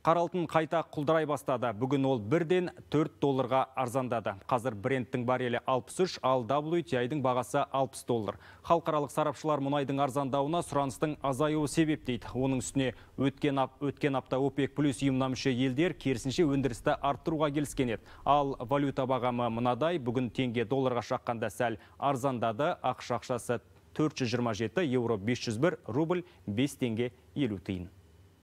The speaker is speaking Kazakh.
Қаралтын қайта құлдырай бастады. Бүгін ол бірден 4 долларға арзандады. Қазір брендтің барелі 63, ал WTI-дың бағасы 60 доллар. Халықаралық сарапшылар мұнайдың арзандауына сұраныстың азаюы себеп дейді. Оның үстіне өткен, ап, өткен апта ОПЕК плюс ұйымына мүше елдер керісінше өндірісті арттыруға келіскен еді. Ал валюта бағамы мынадай, бүгін теңге долларға шаққанда сәл арзандады. Ақша ақшасы 427, евро 501, рубль 5 теңге 50 тиын.